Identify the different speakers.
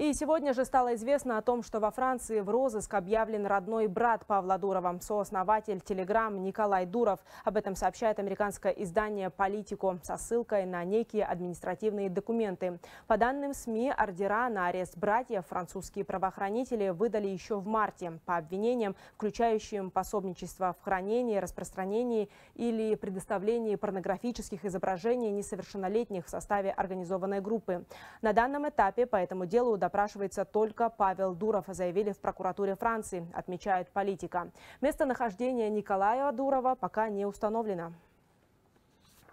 Speaker 1: И сегодня же стало известно о том, что во Франции в розыск объявлен родной брат Павла Дурова, сооснователь «Телеграм» Николай Дуров. Об этом сообщает американское издание «Политику» со ссылкой на некие административные документы. По данным СМИ, ордера на арест братьев французские правоохранители выдали еще в марте по обвинениям, включающим пособничество в хранении, распространении или предоставлении порнографических изображений несовершеннолетних в составе организованной группы. На данном этапе по этому делу до допрашивается только Павел Дуров, заявили в прокуратуре Франции, отмечает политика. Местонахождение Николая Дурова пока не установлено.